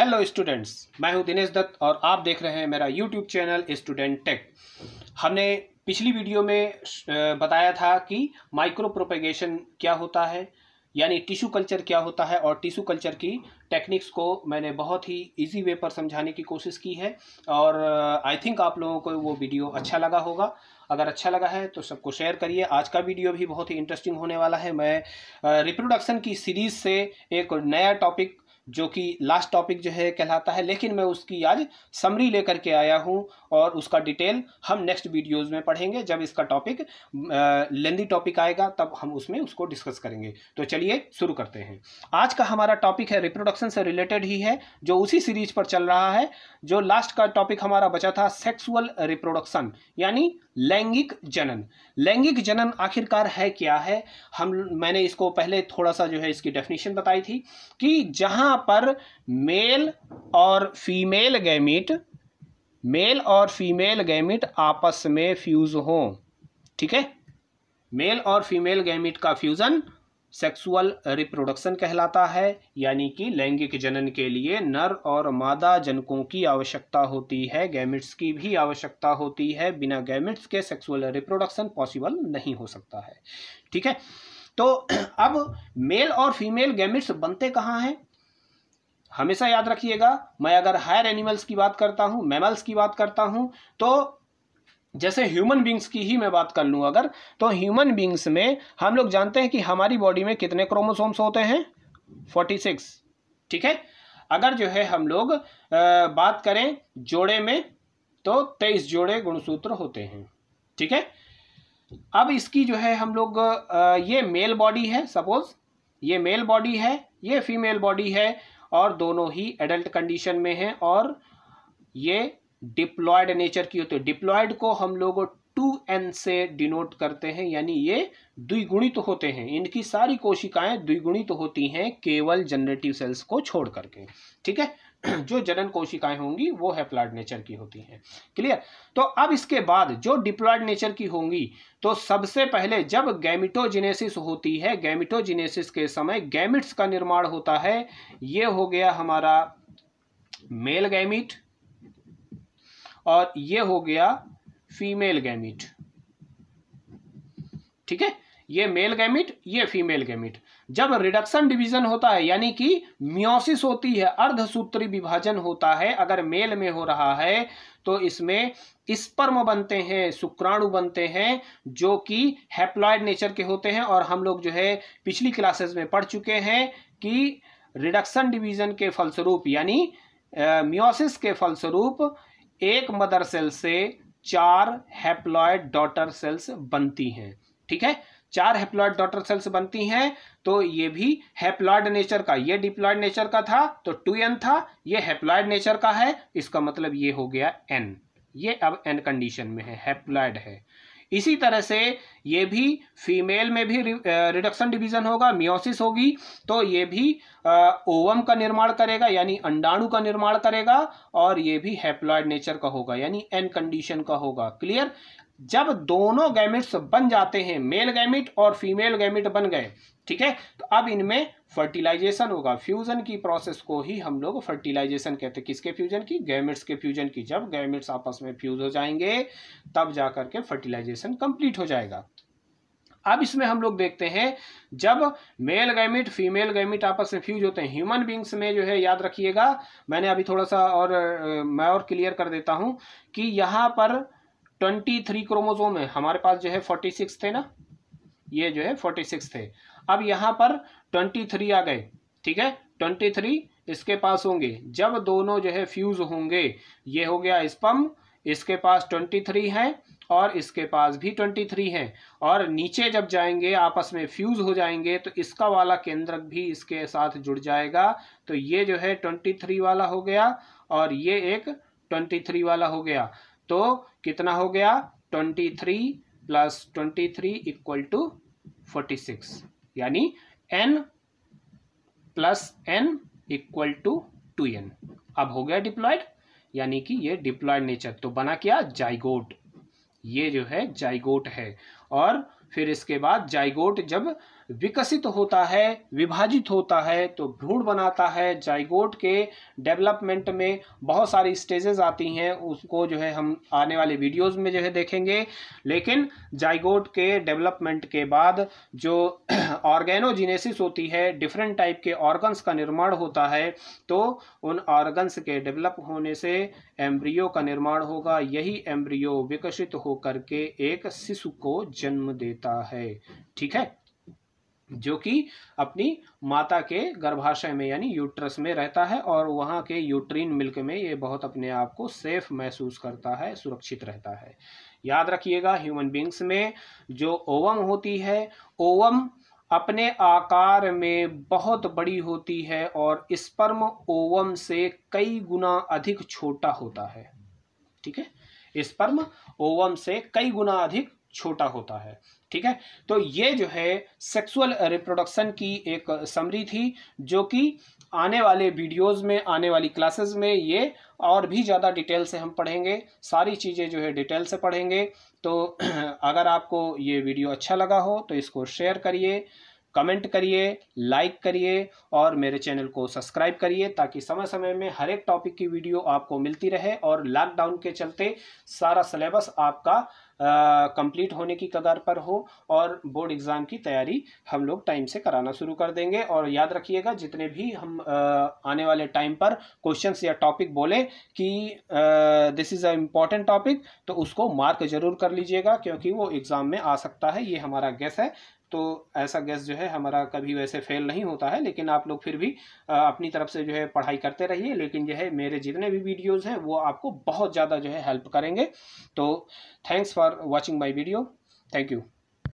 hello students मैं हूं दिनेश दत्त और आप देख रहे हैं मेरा यूट्यूब चैनल स्टूडेंट टेक हमने पिछली वीडियो में बताया था कि माइक्रो प्रोपेगेशन क्या होता है यानी टिश्यू कल्चर क्या होता है और टिश्यू कल्चर की टेक्निक्स को मैंने बहुत ही इजी वे पर समझाने की कोशिश की है और आई थिंक आप लोगों को वो वीडियो अच्छा लगा होगा अगर अच्छा लगा है तो सबको शेयर करिए आज का वीडियो भी बहुत ही इंटरेस्टिंग होने वाला है मैं रिप्रोडक्शन की सीरीज़ से एक नया टॉपिक जो कि लास्ट टॉपिक जो है कहलाता है लेकिन मैं उसकी आज समरी लेकर के आया हूँ और उसका डिटेल हम नेक्स्ट वीडियोस में पढ़ेंगे जब इसका टॉपिक लेंदी टॉपिक आएगा तब हम उसमें उसको डिस्कस करेंगे तो चलिए शुरू करते हैं आज का हमारा टॉपिक है रिप्रोडक्शन से रिलेटेड ही है जो उसी सीरीज पर चल रहा है जो लास्ट का टॉपिक हमारा बचा था सेक्सुअल रिप्रोडक्शन यानी लैंगिक जनन लैंगिक जनन आखिरकार है क्या है हम मैंने इसको पहले थोड़ा सा जो है इसकी डेफिनेशन बताई थी कि जहाँ पर मेल और फीमेल गैमिट मेल और फीमेल गैमिट आपस में फ्यूज हो ठीक है मेल और फीमेल गैमिट का फ्यूज़न सेक्सुअल रिप्रोडक्शन कहलाता है यानी कि लैंगिक जनन के लिए नर और मादा जनकों की आवश्यकता होती है गैमिट्स की भी आवश्यकता होती है बिना गैमिट्स के सेक्सुअल रिप्रोडक्शन पॉसिबल नहीं हो सकता है ठीक है तो अब मेल और फीमेल गैमिट्स बनते कहाँ हैं हमेशा याद रखिएगा मैं अगर हायर एनिमल्स की बात करता हूँ मैमल्स की बात करता हूँ तो जैसे ह्यूमन बींग्स की ही मैं बात कर लूँ अगर तो ह्यूमन बींग्स में हम लोग जानते हैं कि हमारी बॉडी में कितने क्रोमोसोम्स होते हैं फोर्टी सिक्स ठीक है अगर जो है हम लोग बात करें जोड़े में तो तेईस जोड़े गुणसूत्र होते हैं ठीक है अब इसकी जो है हम लोग ये मेल बॉडी है सपोज ये मेल बॉडी है ये फीमेल बॉडी है और दोनों ही एडल्ट कंडीशन में हैं और ये डिप्लॉयड नेचर की होती है डिप्लॉयड को हम लोग टू एन से डिनोट करते हैं यानी ये द्विगुणित तो होते हैं इनकी सारी कोशिकाएं द्विगुणित तो होती हैं केवल जनरेटिव सेल्स को छोड़ करके ठीक है जो जनन कोशिकाएं होंगी वो हैप्लॉयड नेचर की होती हैं क्लियर तो अब इसके बाद जो डिप्लॉयड नेचर की होंगी तो सबसे पहले जब गैमिटोजिनेसिस होती है गैमिटोजिनेसिस के समय गैमिट्स का निर्माण होता है ये हो गया हमारा मेल गैमिट और ये हो गया फीमेल गैमिट ठीक है ये मेल गैमिट ये फीमेल गैमिट जब रिडक्शन डिवीजन होता है यानी कि म्योसिस होती है अर्धसूत्री विभाजन होता है अगर मेल में हो रहा है तो इसमें स्पर्म बनते हैं शुक्राणु बनते हैं जो कि हैप्लॉयड नेचर के होते हैं और हम लोग जो है पिछली क्लासेस में पढ़ चुके हैं कि रिडक्शन डिवीजन के फलस्वरूप यानी म्योसिस के फलस्वरूप एक मदर सेल से चार हैप्लॉयड डॉटर सेल्स बनती हैं ठीक है चार हेप्लॉयड डॉटर सेल्स बनती हैं तो ये भी हेप्लॉयड नेचर का ये डिप्लॉयड नेचर का था तो टू एन था ये हेप्लॉयड नेचर का है इसका मतलब ये हो गया एन ये अब एन कंडीशन में है हेप्लॉयड है इसी तरह से ये भी फीमेल में भी रिडक्शन डिवीजन होगा मियोसिस होगी तो ये भी ओवम का निर्माण करेगा यानी अंडाणु का निर्माण करेगा और ये भी हेप्लॉयड नेचर का होगा यानी एन कंडीशन का होगा क्लियर जब दोनों गैमिट्स बन जाते हैं मेल गैमिट और फीमेल गैमिट बन गए ठीक है तो अब इनमें फर्टिलाइजेशन होगा फ्यूजन की प्रोसेस को ही हम लोग फर्टिलाइजेशन कहते हैं किसके फ्यूजन की गैमिट्स के फ्यूजन की जब गैमिट्स आपस में फ्यूज हो जाएंगे तब जाकर के फर्टिलाइजेशन कंप्लीट हो जाएगा अब इसमें हम लोग देखते हैं जब मेल गैमिट फीमेल गैमिट आपस में फ्यूज होते हैं ह्यूमन बींग्स में जो है याद रखिएगा मैंने अभी थोड़ा सा और मैं और क्लियर कर देता हूं कि यहां पर ट्वेंटी थ्री क्रोमोजोम है हमारे पास जो है फोर्टी सिक्स थे ना ये जो है फोर्टी सिक्स थे अब यहाँ पर ट्वेंटी थ्री आ गए ठीक है ट्वेंटी थ्री इसके पास होंगे जब दोनों जो है फ्यूज होंगे ये हो गया स्पम इसके पास ट्वेंटी थ्री है और इसके पास भी ट्वेंटी थ्री है और नीचे जब जाएंगे आपस में फ्यूज हो जाएंगे तो इसका वाला केंद्रक भी इसके साथ जुड़ जाएगा तो ये जो है ट्वेंटी थ्री वाला हो गया और ये एक ट्वेंटी थ्री वाला हो गया तो कितना हो गया twenty three plus twenty three equal to forty six यानी N plus N equal to two N अब हो गया डिप्लॉयड यानी कि ये डिप्लॉयड नेचर तो बना क्या जाइगोट ये जो है जाइगोट है और फिर इसके बाद जाइगोट जब विकसित होता है विभाजित होता है तो भ्रूण बनाता है जाइगोट के डेवलपमेंट में बहुत सारी स्टेजेस आती हैं उसको जो है हम आने वाले वीडियोस में जो है देखेंगे लेकिन जाइगोट के डेवलपमेंट के बाद जो ऑर्गेनोजिनेसिस होती है डिफरेंट टाइप के ऑर्गन्स का निर्माण होता है तो उन ऑर्गन्स के डेवलप होने से एम्ब्रियो का निर्माण होगा यही एम्ब्रियो विकसित होकर के एक शिशु को जन्म देता है ठीक है जो कि अपनी माता के गर्भाशय में यानी यूट्रस में रहता है और वहाँ के यूट्रीन मिल्क में ये बहुत अपने आप को सेफ महसूस करता है सुरक्षित रहता है याद रखिएगा ह्यूमन बींग्स में जो ओवम होती है ओवम अपने आकार में बहुत बड़ी होती है और स्पर्म ओवम से कई गुना अधिक छोटा होता है ठीक है स्पर्म ओवम से कई गुना अधिक छोटा होता है ठीक है तो ये जो है सेक्सुअल रिप्रोडक्शन की एक समरी थी जो कि आने वाले वीडियोस में आने वाली क्लासेस में ये और भी ज़्यादा डिटेल से हम पढ़ेंगे सारी चीज़ें जो है डिटेल से पढ़ेंगे तो अगर आपको ये वीडियो अच्छा लगा हो तो इसको शेयर करिए कमेंट करिए लाइक करिए और मेरे चैनल को सब्सक्राइब करिए ताकि समय समय में हर एक टॉपिक की वीडियो आपको मिलती रहे और लॉकडाउन के चलते सारा सिलेबस आपका कंप्लीट होने की कगार पर हो और बोर्ड एग्ज़ाम की तैयारी हम लोग टाइम से कराना शुरू कर देंगे और याद रखिएगा जितने भी हम आ, आने वाले टाइम पर क्वेश्चंस या टॉपिक बोले कि this is a important topic तो उसको मार्क ज़रूर कर लीजिएगा क्योंकि वो एग्ज़ाम में आ सकता है ये हमारा गैस है तो ऐसा गैस जो है हमारा कभी वैसे फेल नहीं होता है लेकिन आप लोग फिर भी अपनी तरफ से जो है पढ़ाई करते रहिए लेकिन जो है मेरे जितने भी वीडियोज़ हैं वो आपको बहुत ज़्यादा जो है हेल्प करेंगे तो thanks for watching my video thank you